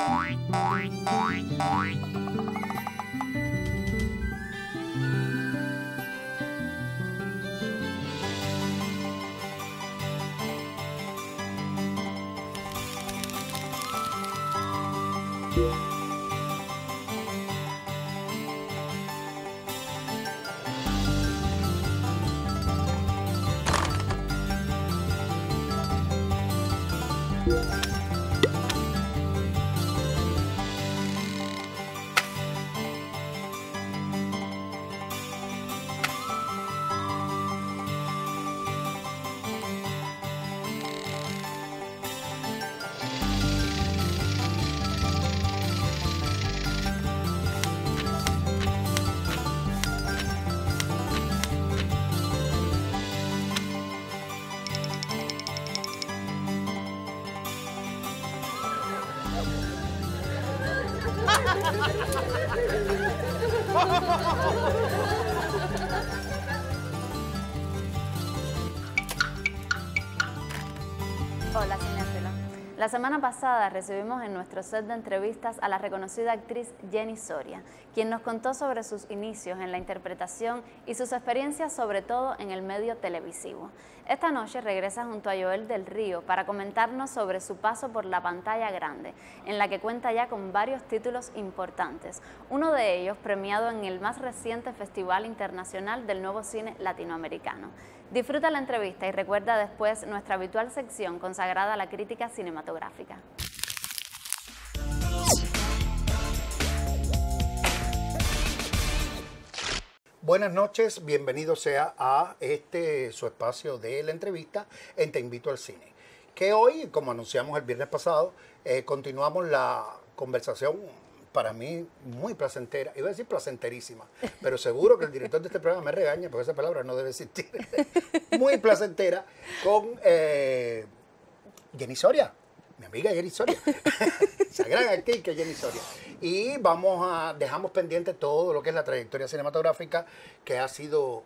Point, point, point, point. ハハハハ La semana pasada recibimos en nuestro set de entrevistas a la reconocida actriz Jenny Soria, quien nos contó sobre sus inicios en la interpretación y sus experiencias sobre todo en el medio televisivo. Esta noche regresa junto a Joel del Río para comentarnos sobre su paso por la pantalla grande, en la que cuenta ya con varios títulos importantes, uno de ellos premiado en el más reciente Festival Internacional del Nuevo Cine Latinoamericano. Disfruta la entrevista y recuerda después nuestra habitual sección consagrada a la crítica cinematográfica. Buenas noches, bienvenido sea a este su espacio de la entrevista en Te Invito al Cine. Que hoy, como anunciamos el viernes pasado, eh, continuamos la conversación para mí muy placentera, iba a decir placenterísima, pero seguro que el director de este programa me regaña porque esa palabra no debe existir, muy placentera con eh, Jenny Soria, mi amiga Jenny Soria, esa aquí que Jenny Soria. Y vamos a, dejamos pendiente todo lo que es la trayectoria cinematográfica que ha sido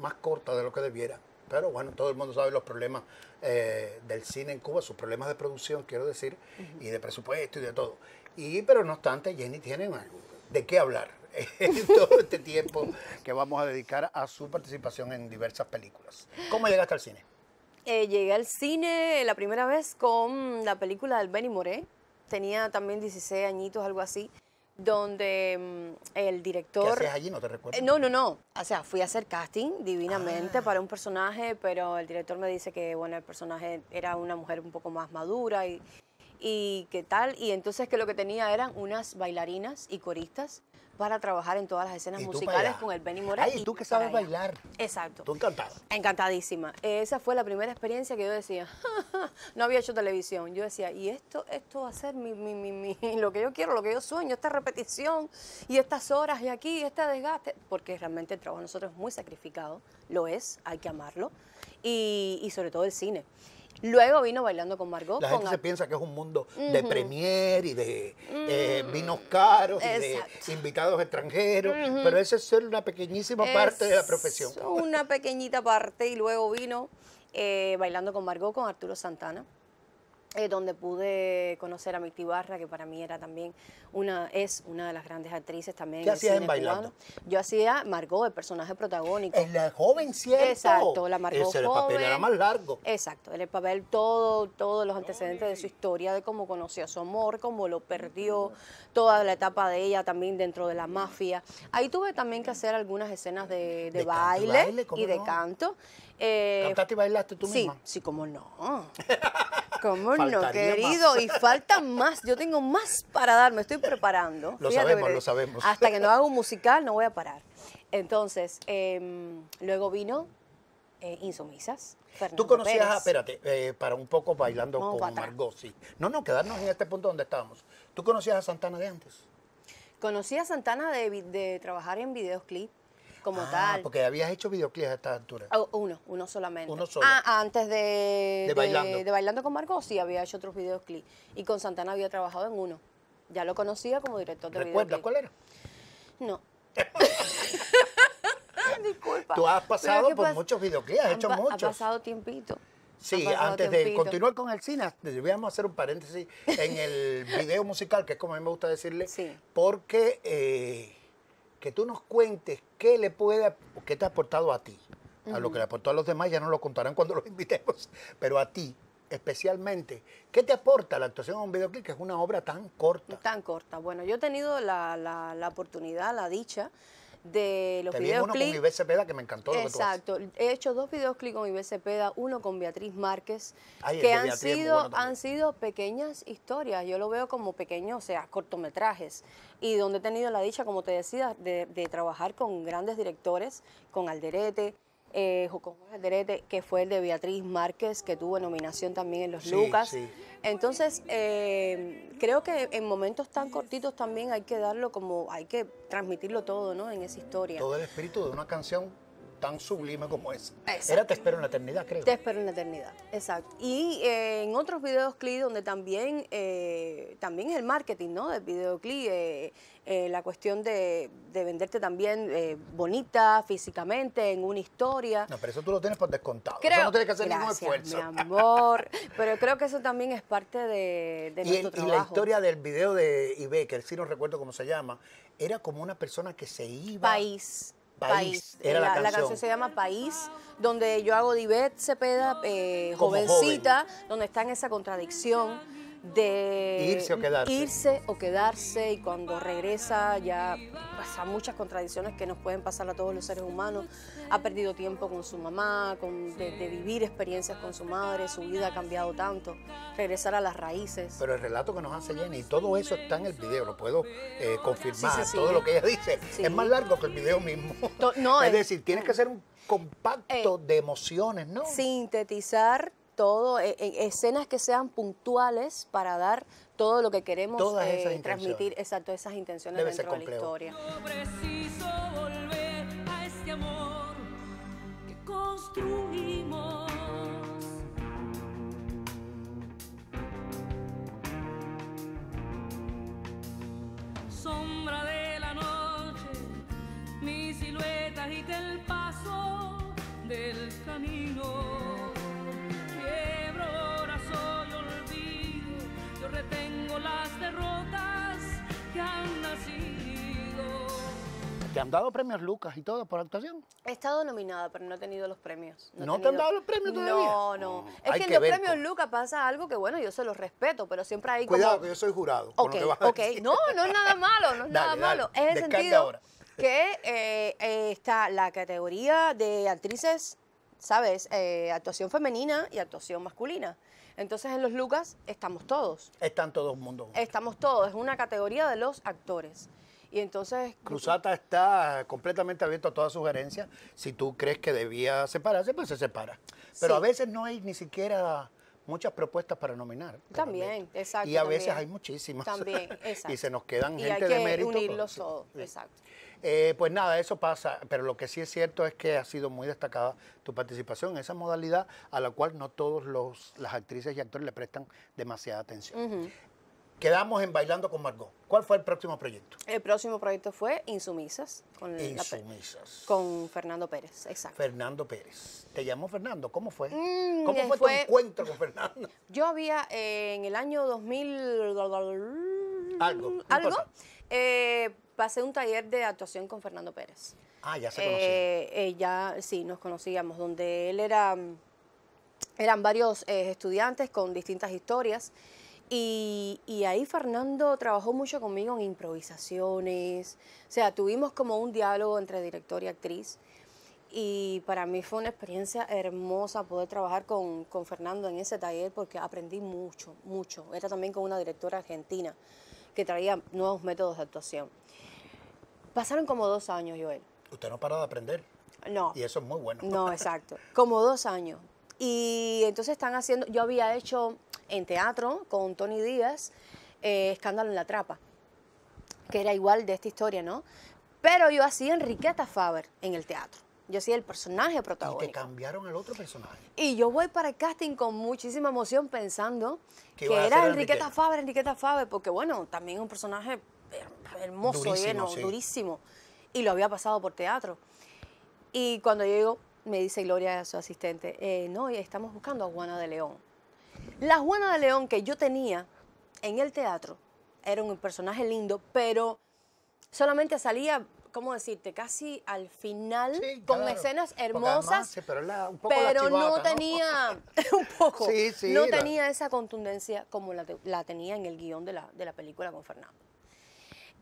más corta de lo que debiera. Pero bueno, todo el mundo sabe los problemas eh, del cine en Cuba, sus problemas de producción, quiero decir, y de presupuesto y de todo. Y, pero no obstante, Jenny tiene algo de qué hablar en todo este tiempo que vamos a dedicar a su participación en diversas películas. ¿Cómo llegaste al cine? Eh, llegué al cine la primera vez con la película del Benny Moré. Tenía también 16 añitos, algo así, donde mm, el director... ¿Qué haces allí? No te recuerdo. Eh, no, no, no. O sea, fui a hacer casting divinamente ah. para un personaje, pero el director me dice que, bueno, el personaje era una mujer un poco más madura y y qué tal. Y entonces que lo que tenía eran unas bailarinas y coristas para trabajar en todas las escenas musicales con el Benny Morales. Ay, y tú que sabes bailar. Exacto. Tú encantada. Encantadísima. Esa fue la primera experiencia que yo decía, no había hecho televisión. Yo decía, y esto, esto va a ser mi, mi, mi, lo que yo quiero, lo que yo sueño, esta repetición y estas horas y aquí, este desgaste, porque realmente el trabajo de nosotros es muy sacrificado, lo es, hay que amarlo, y sobre todo el cine. Luego vino Bailando con Margot. La gente piensa que es un mundo de premier y de eh, mm. vinos caros y de invitados extranjeros, pero esa es solo una pequeñísima parte de la profesión. Una pequeñita parte y luego vino eh, Bailando con Margot con Arturo Santana. Eh, donde pude conocer a Mictibarra Barra, que para mí era también una, es una de las grandes actrices también. ¿Qué hacías en Bailando? Yo hacía Margot, el personaje protagónico. Es la joven, Exacto, la Margot joven. El papel era más largo. Exacto, el papel todo, todos los antecedentes de su historia, de cómo conoció a su amor, cómo lo perdió, toda la etapa de ella también dentro de la mafia. Ahí tuve también que hacer algunas escenas de, de, baile, y, de canto. Eh, ¿Cantaste y bailaste tú sí, misma? Sí, cómo no. ¿Cómo no, querido? Y falta más. Yo tengo más para dar. Me estoy preparando. Lo sabemos, lo sabemos. Hasta que no haga un musical no voy a parar. Entonces, em, luego vino eh, Insomisas. Tú conocías, espérate, eh, para un poco bailando con Margot, sí. No, no, quedarnos en este punto donde estábamos. ¿Tú conocías a Santana de antes? Conocí a Santana de, de trabajar en videoclip como ah, tal. Porque habías hecho videoclips a esta altura. Ah, uno, uno solamente. Uno solo. Ah, ah antes de, de, bailando. de Bailando con Marcos sí había hecho otros videoclips. Y con Santana había trabajado en uno. Ya lo conocía como director de ¿Recuerdas cuál era? No. Disculpa. Tú has pasado por muchos videoclips, has hecho muchos. Ha pasado tiempito. Sí, antes de continuar con el cine, debíamos hacer un paréntesis en el video musical, que es como a mí me gusta decirle, sí. porque eh, que tú nos cuentes qué le puede, qué te ha aportado a ti. A lo que le aportó a los demás ya no lo contarán cuando los invitemos, pero a ti especialmente. ¿Qué te aporta la actuación a un videoclip, que es una obra tan corta? Tan corta. Bueno, yo he tenido la oportunidad, la dicha de los uno con que me encantó. Exacto. He hecho dos videoclips con mi Cepeda, uno con Beatriz Márquez, que han sido, han sido pequeñas historias. Yo lo veo como pequeños, o sea, cortometrajes. Y donde he tenido la dicha, como te decía, de trabajar con grandes directores, con Alderete, eh, Alderete, que fue el de Beatriz Márquez, que tuvo nominación también en los Lucas. Entonces, eh, creo que en momentos tan cortitos también hay que darlo como, hay que transmitirlo todo, ¿no? En esa historia. Todo el espíritu de una canción tan sublime como esa. Era Te espero en la eternidad, creo. Te espero en la eternidad, exacto. Y eh, en otros videos, videoclips donde también, eh, también el marketing ¿no? del video eh, eh, la cuestión de, venderte también bonita físicamente, en una historia. No, pero eso tú lo tienes por descontado. Creo, eso no tienes que hacer ningún esfuerzo. Mi amor. pero creo que eso también es parte de, nuestro trabajo. Y la historia del video de Ibe, que si no recuerdo cómo se llama, era como una persona que se iba... País País, era la, canción. se llama País, donde yo hago dibet Cepeda, eh, jovencita, donde está en esa contradicción de irse o quedarse. Irse o quedarse y cuando regresa ya pasa muchas contradicciones que nos pueden pasar a todos los seres humanos. Ha perdido tiempo con su mamá, con, de, vivir experiencias con su madre, su vida ha cambiado tanto. Regresar a las raíces. Pero el relato que nos hace Jenny, y todo eso está en el video, lo puedo eh, confirmar. Todo lo que ella dice es más largo que el video mismo. es, eh, decir, tienes que hacer un compacto eh, de emociones, ¿no? Sintetizar todo, eh, escenas que sean puntuales para dar todo lo que queremos Todas eh, transmitir, exacto, esas intenciones Debe dentro de la historia. No preciso volver a este amor que construimos. Sombra de la noche, mi silueta agita el paso del camino. ¿Te han dado premios Lucas y todo por actuación? He estado nominada, pero no he tenido los premios. ¿No, te han dado los premios todavía? No, no. es que en los premios pues. Lucas pasa algo que, bueno, yo se los respeto, pero siempre hay Cuidado, que yo soy jurado. Ok, ok. No, no es nada malo, no es nada malo. Es el sentido que eh, eh, está la categoría de actrices, ¿sabes? Eh, actuación femenina y actuación masculina. Entonces en los Lucas estamos todos. Están todos mundo. Estamos todos, es una categoría de los actores. Y entonces... Eh, Cruzata está completamente abierto a toda sugerencia. Si tú crees que debía separarse, pues se separa. Pero a veces no hay ni siquiera muchas propuestas para nominar. También, exacto. Y a veces hay muchísimas. También, exacto. y se nos quedan y gente hay que unirlos todos, exacto. Eh, pues nada, eso pasa, pero lo que sí es cierto es que ha sido muy destacada tu participación en esa modalidad a la cual no todos los las actrices y actores le prestan demasiada atención. Quedamos en Bailando con Margot. ¿Cuál fue el próximo proyecto? El próximo proyecto fue Insumisas. Con Insumisas. con Fernando Pérez, exacto. Fernando Pérez. ¿Te llamó Fernando? ¿Cómo fue? Mm, ¿Cómo eh, fue, tu encuentro con Fernando? Yo había eh, en el año 2000... Algo. ¿Algo? Eh, pasé un taller de actuación con Fernando Pérez. Ah, ya se conocían. Eh, ya, sí, nos conocíamos, donde él era... Mm, eran varios estudiantes con distintas historias y, ahí Fernando trabajó mucho conmigo en improvisaciones, o sea, tuvimos como un diálogo entre director y actriz. Y para mí fue una experiencia hermosa poder trabajar con, Fernando en ese taller porque aprendí mucho, mucho. Era también con una directora argentina que traía nuevos métodos de actuación. Pasaron como dos años, Joel. Usted no para de aprender. No. Y eso es muy bueno. No, exacto. Como dos años. Y entonces están haciendo, yo había hecho en teatro con Tony Díaz, eh, Escándalo en la Trapa, que era igual de esta historia, ¿no? Pero yo hacía Enriqueta Faber en el teatro. Yo hacía el personaje protagónico. Y te cambiaron el otro personaje. Y yo voy para el casting con muchísima emoción pensando que era Enriqueta Faber, Enriqueta Faber, porque bueno, también un personaje hermoso, lleno, durísimo. Y lo había pasado por teatro. Y cuando llego, me dice Gloria, su asistente, eh, no, estamos buscando a Juana de León. La Juana de León que yo tenía en el teatro era un personaje lindo, pero solamente salía, ¿cómo decirte? Casi al final, con escenas hermosas, pero, no tenía, un poco, no tenía esa contundencia como la, tenía en el guión de la, de la película con Fernando.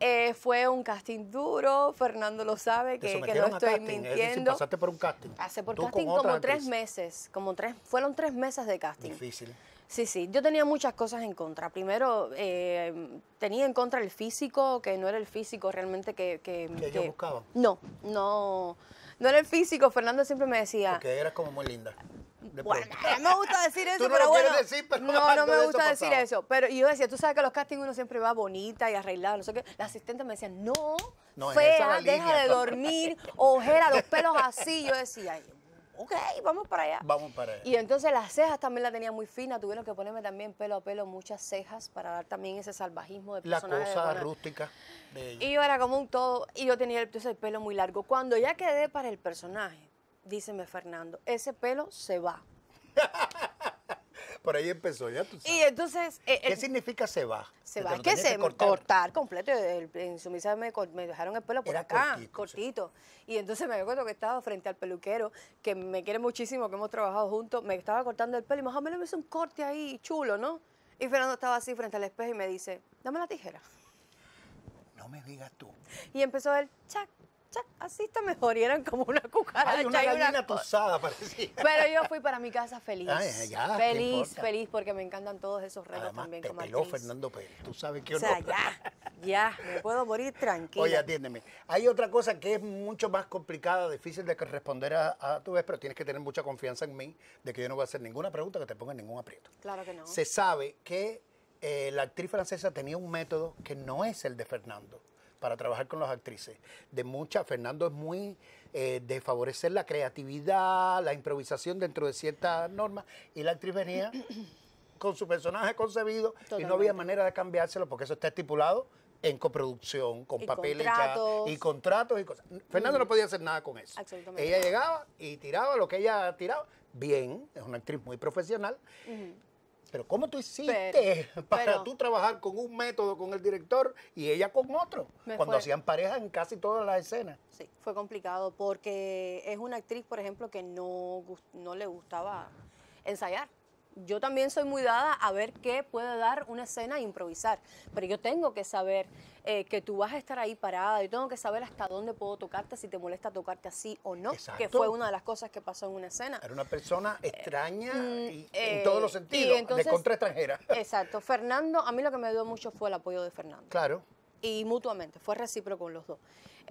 Eh, fue un casting duro, Fernando lo sabe, que, no estoy mintiendo. pasaste por un casting. Hace por casting como tres meses, como tres, fueron tres meses de casting. Difícil. Sí, sí, yo tenía muchas cosas en contra. Primero, eh, tenía en contra el físico, que no era el físico realmente que... ¿Que, ¿Que, buscaba? No, no, no era el físico. Fernando siempre me decía... Que eras como muy linda. Bueno, no me gusta decir eso, pero bueno. no, no me gusta decir eso. Pero yo decía, tú sabes que los castings uno siempre va bonita y arreglada, no sé qué. La asistente me decía, no, no fea, deja de dormir, ojera, los pelos así. Yo decía, Ay, ok, vamos para allá. Vamos para allá. Y entonces las cejas también las tenía muy finas, tuvieron que ponerme también pelo a pelo muchas cejas para dar también ese salvajismo de La cosa rústica Y yo era como un todo, y yo tenía entonces el pelo muy largo. Cuando ya quedé para el personaje, díceme Fernando, ese pelo se va. Por ahí empezó, ya tú sabes. Y entonces... Eh, ¿Qué eh, significa se va? Se va, es que se cortar. cortar completo. en su misa me, dejaron el pelo por acá, cortito. Y entonces me acuerdo que estaba frente al peluquero, que me quiere muchísimo, que hemos trabajado juntos, me estaba cortando el pelo y más o menos me hizo un corte ahí chulo, ¿no? Y Fernando estaba así frente al espejo y me dice, dame la tijera. No me digas tú. Y empezó el chac, así está mejor. como una cucaracha. una gallina parecía. Pero yo fui para mi casa feliz. feliz, feliz, porque me encantan todos esos retos también te como peló Fernando Pérez. Tú sabes que O sea, ya, ya, me puedo morir tranquilo. Oye, atiéndeme. Hay otra cosa que es mucho más complicada, difícil de responder a, tu vez, pero tienes que tener mucha confianza en mí de que yo no voy a hacer ninguna pregunta que te ponga ningún aprieto. Claro que no. Se sabe que eh, la actriz francesa tenía un método que no es el de Fernando para trabajar con las actrices. De mucha Fernando es muy eh, de favorecer la creatividad, la improvisación dentro de ciertas normas. Y la actriz venía con su personaje concebido y no había manera de cambiárselo porque eso está estipulado en coproducción, con papeles y contratos y cosas. Fernando no mm. podía hacer nada con eso. Ella llegaba y tiraba lo que ella tiraba. Bien, es una actriz muy profesional pero ¿cómo tú hiciste para tú trabajar con un método con el director y ella con otro? Cuando hacían pareja en casi todas las escenas. Sí, fue complicado porque es una actriz, por ejemplo, que no, no le gustaba ensayar yo también soy muy dada a ver qué puede dar una escena e improvisar, pero yo tengo que saber eh, que tú vas a estar ahí parada, yo tengo que saber hasta dónde puedo tocarte, si te molesta tocarte así o no, que fue una de las cosas que pasó en una escena. Era una persona eh, extraña mm, y, en eh, todos los sentidos, de contra extranjera. Exacto, Fernando, a mí lo que me dio mucho fue el apoyo de Fernando. Claro. Y mutuamente, fue recíproco con los dos.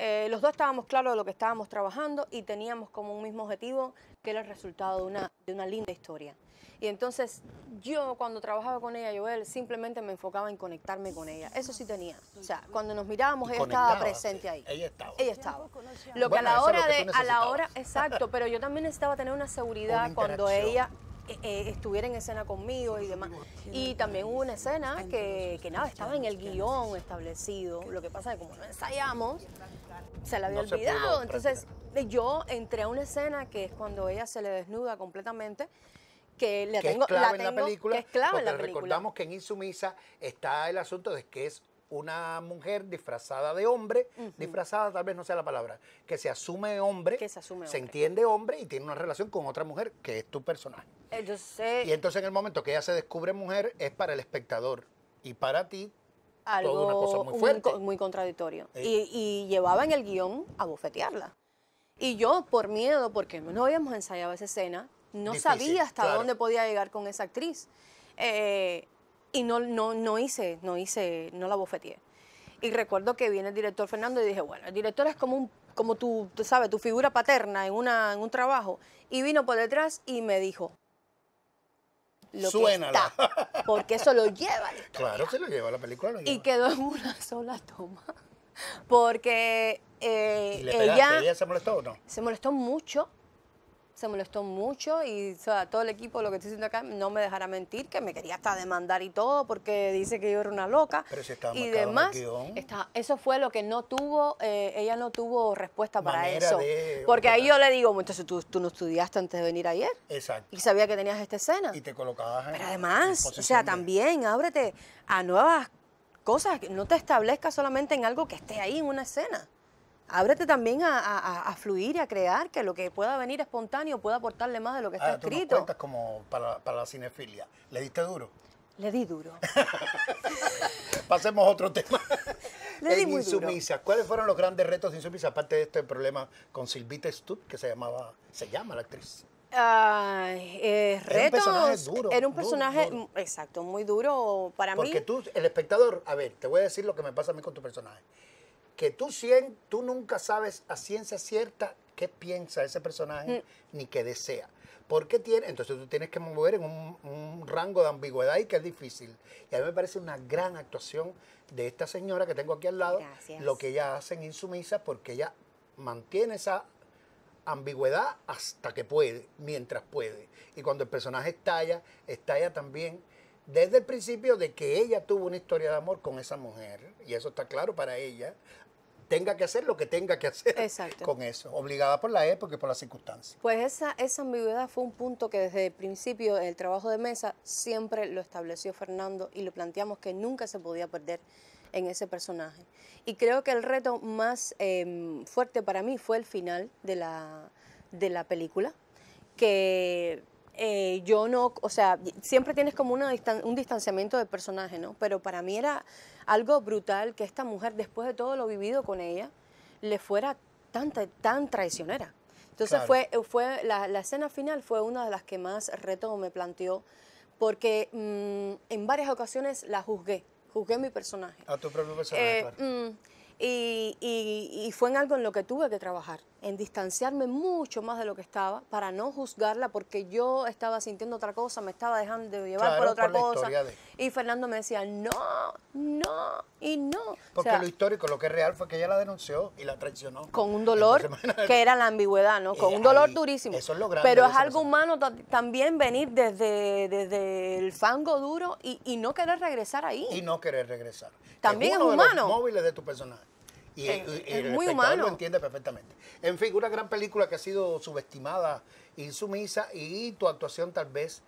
Eh, los dos estábamos claros de lo que estábamos trabajando y teníamos como un mismo objetivo que era el resultado de una, linda historia. Y entonces yo cuando trabajaba con ella, Joel, simplemente me enfocaba en conectarme con ella. Eso sí tenía. O sea, cuando nos mirábamos, ella estaba presente ahí. Ella estaba. Ella estaba. Lo que a la hora de, a la hora, exacto, pero yo también necesitaba tener una seguridad cuando ella eh, eh, estuviera en escena conmigo y demás. Y también hubo una escena que, nada, estaba en el guión establecido. Lo que pasa es que como no ensayamos, se la había olvidado. Entonces eh, yo entré a una escena que es cuando ella se le desnuda completamente que, le tengo, es la película. Que es clave en la película. Recordamos que en Insumisa está el asunto de que es una mujer disfrazada de hombre, disfrazada tal vez no sea la palabra, que se asume hombre, se, entiende hombre y tiene una relación con otra mujer que es tu personaje. Eh, yo sé. Y entonces en el momento que ella se descubre mujer es para el espectador y para ti algo una cosa muy fuerte. Muy, contradictorio. Eh. Y, llevaba en el guión a bufetearla. Y yo, por miedo, porque no habíamos ensayado esa escena, no sabía hasta dónde podía llegar con esa actriz. Eh, y no, no, no hice, no hice, no la bofeteé. Y recuerdo que viene el director Fernando y dije, bueno, el director es como un como tu, tú sabes, tu figura paterna en, una, en un trabajo. Y vino por detrás y me dijo, suena Suénala. porque eso lo lleva. La claro, se lo lleva la película. Y quedó en una sola toma, porque eh, ella, ella se molestó o no? Se molestó mucho se molestó mucho y todo el equipo, lo que estoy diciendo acá, no me dejara mentir, que me quería hasta demandar y todo porque dice que yo era una loca. y demás, está, eso fue lo que no tuvo, eh, ella no tuvo respuesta para eso. Porque ahí yo le digo, entonces ¿tú, tú, no estudiaste antes de venir ayer. Exacto. Y sabía que tenías esta escena. Y te colocabas en Pero además, o sea, también ábrete a nuevas cosas, no te establezcas solamente en algo que esté ahí en una escena ábrete también a, fluir y a crear, que lo que pueda venir espontáneo pueda aportarle más de lo que ah, está escrito. Tú cuentas como para, la cinefilia. ¿Le diste duro? Le di duro. Pasemos a otro tema. Le di en muy ¿cuáles fueron los grandes retos de Insumisa? Aparte de este problema con Silvita Stutt, que se llamaba, se llama la actriz. Eh, era un personaje duro. Era un personaje, exacto, muy duro para mí. Porque tú, el espectador, a ver, te voy a decir lo que me pasa a mí con tu personaje que tú, tú nunca sabes a ciencia cierta qué piensa ese personaje mm. ni qué desea. Porque tiene, entonces tú tienes que mover en un, rango de ambigüedad y que es difícil. Y a mí me parece una gran actuación de esta señora que tengo aquí al lado, lo que ella hace en Insumisa, porque ella mantiene esa ambigüedad hasta que puede, mientras puede. Y cuando el personaje estalla, estalla también desde el principio de que ella tuvo una historia de amor con esa mujer, y eso está claro para ella, tenga que hacer lo que tenga que hacer con eso, obligada por la época e, y por las circunstancias. Pues esa, ambigüedad fue un punto que desde el principio el trabajo de mesa siempre lo estableció Fernando y lo planteamos que nunca se podía perder en ese personaje. Y creo que el reto más em, fuerte para mí fue el final de la, de la película, que eh, yo no, o sea, siempre tienes como una un distanciamiento de personaje, ¿no? Pero para mí era algo brutal que esta mujer, después de todo lo vivido con ella, le fuera tan, tan traicionera. Entonces fue, eh, fue la, la, escena final fue una de las que más reto me planteó, porque mm, en varias ocasiones la juzgué, juzgué mi personaje. A tu propio personaje. Eh, mm, y, y, fue en algo en lo que tuve que trabajar en distanciarme mucho más de lo que estaba para no juzgarla porque yo estaba sintiendo otra cosa, me estaba dejando de llevar por otra cosa. Y Fernando me decía, no, no y no. Porque lo histórico, lo que es real fue que ella la denunció y la traicionó. Con un dolor que era la ambigüedad, ¿no? Con un dolor durísimo. Eso es lo grande Pero es algo humano también venir desde, desde el fango duro y, y no querer regresar ahí. Y no querer regresar. También es, humano. los móviles de tu personaje. Y, muy humano. lo entiende perfectamente. En fin, una gran película que ha sido subestimada, insumisa, y tu actuación tal vez,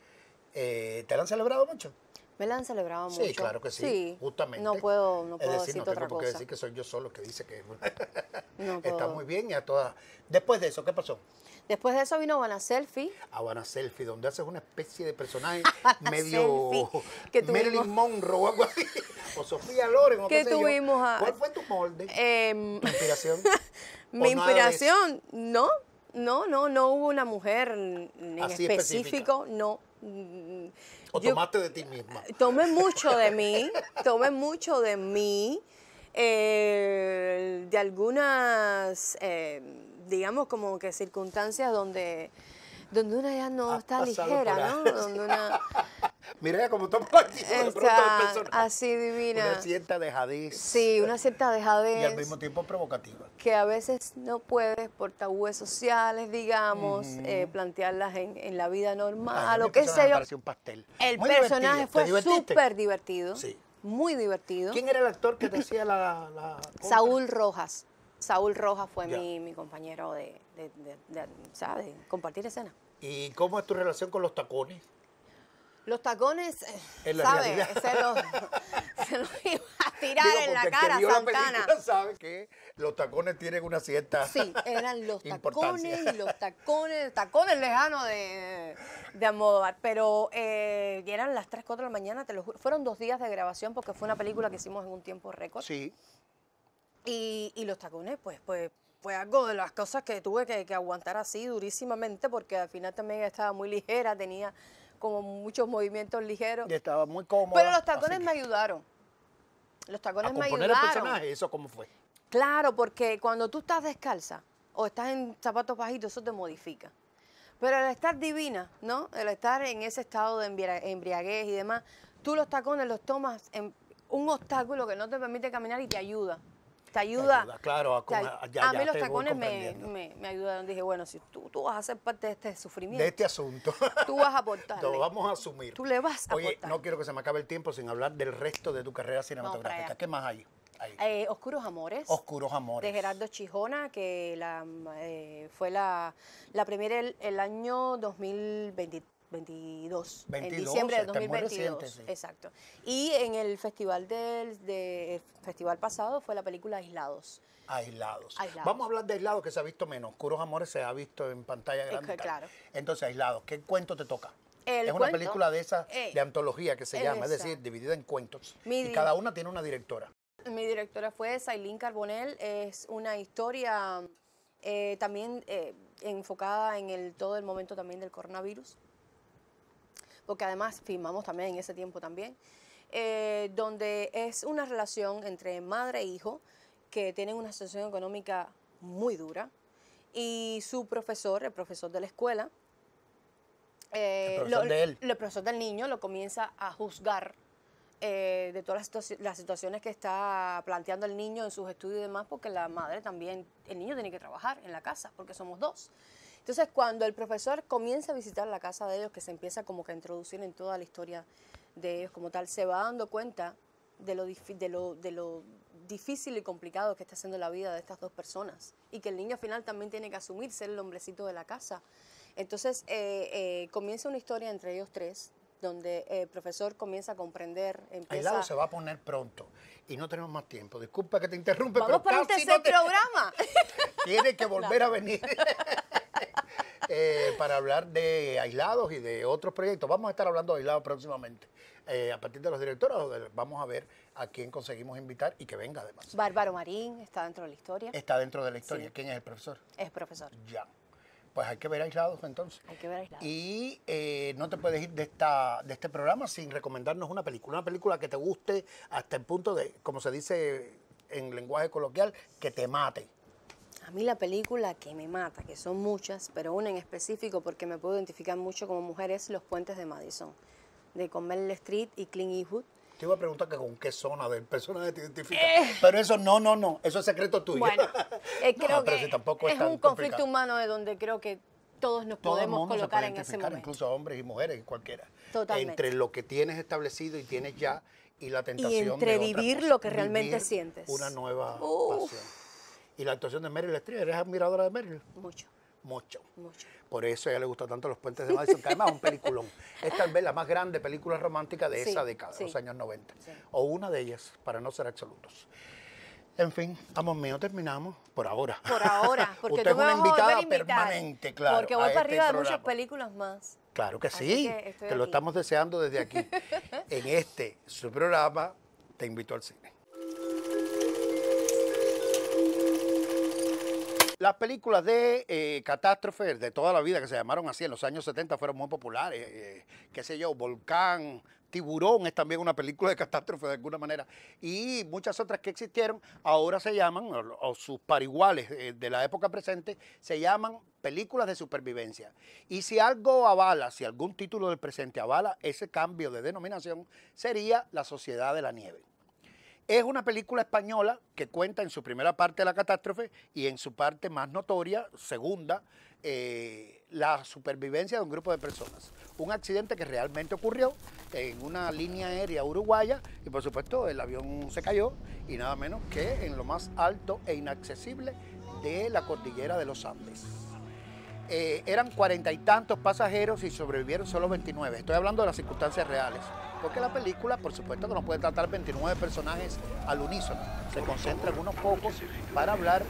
eh, ¿te la han celebrado mucho? Me la han celebrado mucho. Sí, claro que sí, justamente. No puedo, no puedo decir, no tengo otra decir que soy yo solo que dice que está muy bien y todas. Después de eso, ¿qué pasó? Después de eso vino Habana Selfie. Habana Selfie, donde haces una especie de personaje medio que Marilyn Monroe o algo así. O Sofía Loren o qué tuvimos A... ¿Cuál fue tu molde? Eh, inspiración? mi inspiración, no, no, no, no hubo una mujer en específico, no. ¿O tomaste de ti misma? Tomé mucho de mí, tomé mucho de mí, eh, de algunas... Eh, digamos, como que circunstancias donde, donde una ya no está ligera, ¿no? Donde una... Mira como toma aquí, así divina. Una cierta dejadez. Sí, una cierta dejadez. Y al mismo tiempo provocativa. Que a veces no puedes, por tabúes sociales, digamos, eh, plantearlas en, en, la vida normal, o qué sé yo. un pastel. El personaje fue súper divertido. Sí. Muy divertido. ¿Quién era el actor que decía hacía la Saúl Rojas. Saúl Rojas fue mi, compañero de, compartir escena. ¿Y cómo es tu relación con los tacones? Los tacones, eh, ¿sabes? Se los, se los iba a tirar en la cara a Santana. La sabe que los tacones tienen una cierta Sí, eran los tacones, los tacones, tacones lejanos de, de Pero eh, eran las 3, 4 de la mañana, te lo juro. Fueron dos días de grabación porque fue una película que hicimos en un tiempo récord. Sí. Y, los tacones, pues, pues, fue pues, algo de las cosas que tuve que, aguantar así durísimamente porque al final también estaba muy ligera, tenía como muchos movimientos ligeros. Y estaba muy cómoda. Pero los tacones me ayudaron. Los tacones me ayudaron. el personaje, ¿eso cómo fue? Claro, porque cuando tú estás descalza o estás en zapatos bajitos, eso te modifica. Pero el estar divina, ¿no? El estar en ese estado de embriaguez y demás, tú los tacones los tomas en un obstáculo que no te permite caminar y te ayuda te ayuda. claro, a, mí los tacones me, me, ayudaron. Dije, bueno, si tú, tú vas a ser parte de este sufrimiento. De este asunto. Tú vas a aportar. Lo vamos a asumir. Tú le vas a Oye, no quiero que se me acabe el tiempo sin hablar del resto de tu carrera cinematográfica. ¿Qué más hay? Eh, Oscuros Amores. Oscuros Amores. De Gerardo Chijona, que la, eh, fue la, la primera el, el año 2023 22, en diciembre de 2022. Exacto. Y en el festival del festival pasado fue la película Aislados. Aislados. Vamos a hablar de Aislados que se ha visto menos. Curos Amores se ha visto en pantalla grande. claro. Entonces, Aislados, ¿qué cuento te toca? es una película de esa de antología que se llama, es decir, dividida en cuentos. y cada una tiene una directora. Mi directora fue Sailín Carbonel es una historia eh, también eh, enfocada en el todo el momento también del coronavirus porque además firmamos también en ese tiempo también, eh, donde es una relación entre madre e hijo que tienen una situación económica muy dura y su profesor, el profesor de la escuela, eh, el, profesor del niño lo comienza a juzgar eh, de todas las, situaciones que está planteando el niño en sus estudios y demás, porque la madre también, el niño tiene que trabajar en la casa, porque somos dos. Entonces, cuando el profesor comienza a visitar la casa de ellos, que se empieza como que a introducir en toda la historia de ellos como tal, se va dando cuenta de lo, de lo difícil y complicado que está siendo la vida de estas dos personas y que el niño al final también tiene que asumir ser el hombrecito de la casa. Entonces eh, eh, comienza una historia entre ellos tres donde eh, el profesor comienza a comprender, empieza... El lado se va a poner pronto y no tenemos más tiempo. Disculpa que te interrumpa, Vamos para el programa. Tiene que volver a venir. Eh, para hablar de aislados y de otros proyectos. Vamos a estar hablando de aislados próximamente. Eh, a partir de los directores, vamos a ver a quién conseguimos invitar y que venga además. Bárbaro Marín está dentro de la historia. Está dentro de la historia. ¿Quién es el profesor? Es profesor. Ya. Pues hay que ver aislados entonces. Hay que ver aislados. Y eh, no te puedes ir de, esta, de este programa sin recomendarnos una película. Una película que te guste hasta el punto de, como se dice en lenguaje coloquial, que te mate. A mí la película que me mata, que son muchas, pero una en específico porque me puedo identificar mucho como mujer, es Los Puentes de Madison, de Conmel Street y Clint Eastwood. Te iba a preguntar que con qué zona de personas te identificas. Eh. pero eso no, no, no. Eso es secreto tuyo. Bueno, eh, creo que es, un conflicto humano de donde creo que todos nos podemos colocar en ese momento. Incluso hombres y mujeres, cualquiera. Totalmente. Entre lo que tienes establecido y tienes ya y la tentación. Y entre vivir lo que realmente sientes. Una nueva pasión. Y la actuación de Meryl Streep, ¿eres admiradora de Meryl? Mucho. Mucho. Mucho. Por eso ella le gusta tanto Los Puentes de Madison, que además es un peliculón. Es tal vez la más grande película romántica de esa década, de los años 90. O una de ellas, para no ser absolutos. En fin, amor mío, terminamos por ahora. Por ahora, porque tú es una invitada a permanente, claro. Porque voy para este arriba de muchas películas más. Claro que sí, te lo estamos deseando desde aquí. en este, su programa, Te invito al cine. Las películas de eh, catástrofe catástrofes de toda la vida que se llamaron así en los años 70 fueron muy populares. Eh, qué sé yo, Volcán, Tiburón es también una película de catástrofe de alguna manera. Y muchas otras que existieron ahora se llaman, o, sus pariguales eh, de la época presente, se llaman películas de supervivencia. Y si algo avala, si algún título del presente avala ese cambio de denominación, sería La Sociedad de la Nieve. Es una película española que cuenta en su primera parte la catástrofe y en su parte más notoria, segunda, eh, la supervivencia de un grupo de personas. Un accidente que realmente ocurrió en una línea aérea uruguaya y por supuesto el avión se cayó y nada menos que en lo más alto e inaccesible de la cordillera de los Andes. Eh, eran cuarenta y tantos pasajeros y sobrevivieron solo 29. Estoy hablando de las circunstancias reales. Porque la película, por supuesto, que no puede tratar 29 personajes al unísono. Se concentra en unos pocos para hablar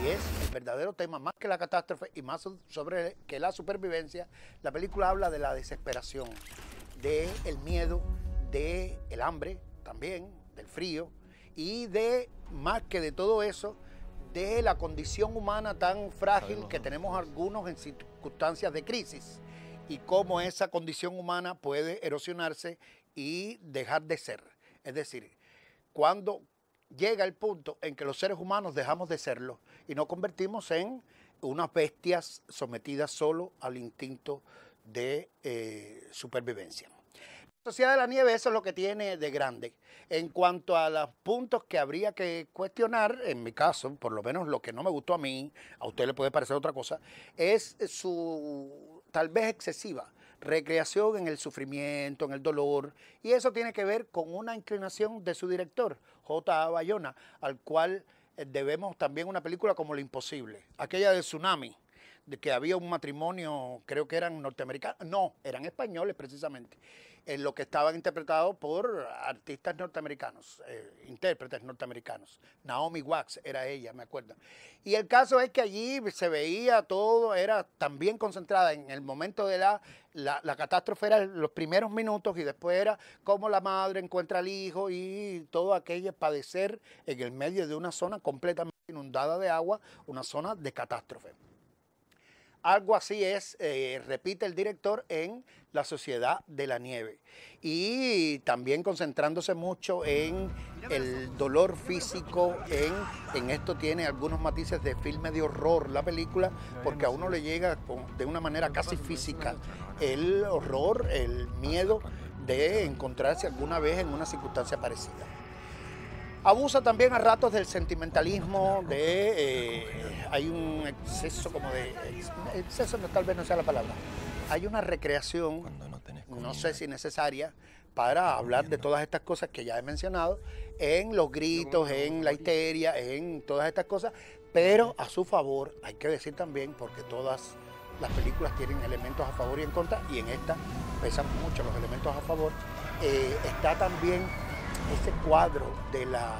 y es el verdadero tema, más que la catástrofe y más sobre que la supervivencia. La película habla de la desesperación, del el miedo, del el hambre también, del frío y de, más que de todo eso, de la condición humana tan frágil que tenemos algunos en circunstancias de crisis y cómo esa condición humana puede erosionarse y dejar de ser. Es decir, cuando llega el punto en que los seres humanos dejamos de serlo y nos convertimos en unas bestias sometidas solo al instinto de eh, supervivencia. Sociedad de la Nieve eso es lo que tiene de grande. En cuanto a los puntos que habría que cuestionar, en mi caso, por lo menos lo que no me gustó a mí, a usted le puede parecer otra cosa, es su tal vez excesiva recreación en el sufrimiento, en el dolor, y eso tiene que ver con una inclinación de su director, J.A. Bayona, al cual eh, debemos también una película como Lo Imposible, aquella de Tsunami, de que había un matrimonio, creo que eran norteamericanos, no, eran españoles precisamente, en lo que estaban interpretados por artistas norteamericanos, eh, intérpretes norteamericanos. Naomi Wax era ella, me acuerdo. Y el caso es que allí se veía todo, era también concentrada en el momento de la, la, la catástrofe, eran los primeros minutos y después era como la madre encuentra al hijo y todo aquello padecer en el medio de una zona completamente inundada de agua, una zona de catástrofe. Algo así es, eh, repite el director en La Sociedad de la Nieve. Y también concentrándose mucho en el dolor físico, en, en esto tiene algunos matices de filme de horror la película, porque a uno le llega de una manera casi física el horror, el miedo de encontrarse alguna vez en una circunstancia parecida abusa también a ratos del sentimentalismo, de eh, hay un exceso como de exceso no, tal vez no sea la palabra. Hay una recreación, no, sé si necesaria, para hablar de todas estas cosas que ya he mencionado, en los gritos, en la histeria, en todas estas cosas, pero a su favor hay que decir también, porque todas las películas tienen elementos a favor y en contra, y en esta pesan mucho los elementos a favor, eh, está también ese cuadro de la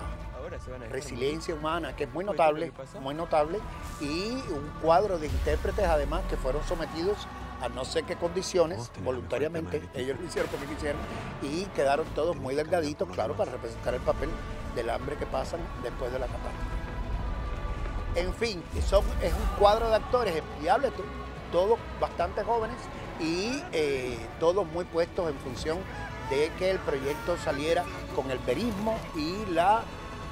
resiliencia humana que es muy notable, muy notable, y un cuadro de intérpretes además que fueron sometidos a no sé qué condiciones, voluntariamente, ellos lo hicieron como quisieron, y quedaron todos muy delgaditos, claro, para representar el papel del hambre que pasan después de la catástrofe. En fin, es un cuadro de actores tú, todos bastante jóvenes y eh, todos muy puestos en función de que el proyecto saliera con el verismo y la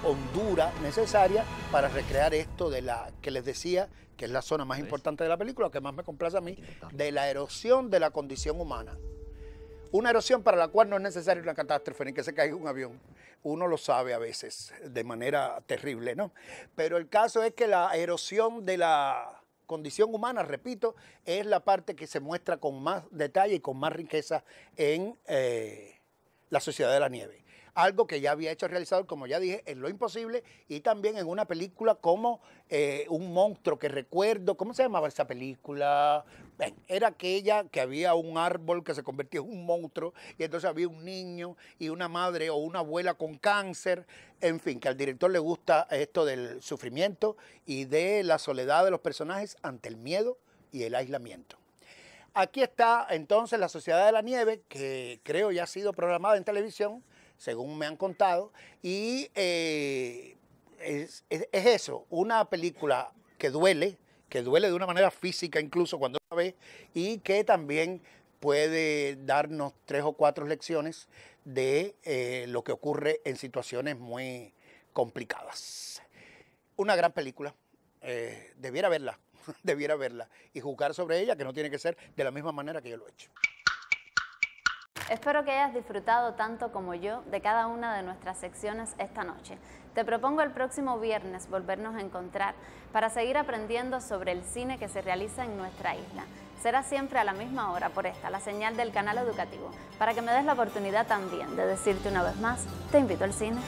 hondura necesaria para recrear esto de la que les decía que es la zona más importante de la película, que más me complace a mí, de la erosión de la condición humana. Una erosión para la cual no es necesaria una catástrofe ni que se caiga un avión. Uno lo sabe a veces de manera terrible, ¿no? Pero el caso es que la erosión de la condición humana, repito, es la parte que se muestra con más detalle y con más riqueza en eh, la Sociedad de la Nieve algo que ya había hecho el realizador, como ya dije, en Lo Imposible y también en una película como eh, Un monstruo que recuerdo, ¿cómo se llamaba esa película? era aquella que había un árbol que se convertía en un monstruo y entonces había un niño y una madre o una abuela con cáncer, en fin, que al director le gusta esto del sufrimiento y de la soledad de los personajes ante el miedo y el aislamiento. Aquí está entonces la Sociedad de la Nieve, que creo ya ha sido programada en televisión según me han contado. Y eh, es, eso, una película que duele, que duele de una manera física incluso cuando la ve y que también puede darnos tres o cuatro lecciones de eh, lo que ocurre en situaciones muy complicadas. Una gran película, eh, debiera verla, debiera verla y juzgar sobre ella, que no tiene que ser de la misma manera que yo lo he hecho. Espero que hayas disfrutado tanto como yo de cada una de nuestras secciones esta noche. Te propongo el próximo viernes volvernos a encontrar para seguir aprendiendo sobre el cine que se realiza en nuestra isla. Será siempre a la misma hora por esta, la señal del canal educativo, para que me des la oportunidad también de decirte una vez más, te invito al cine.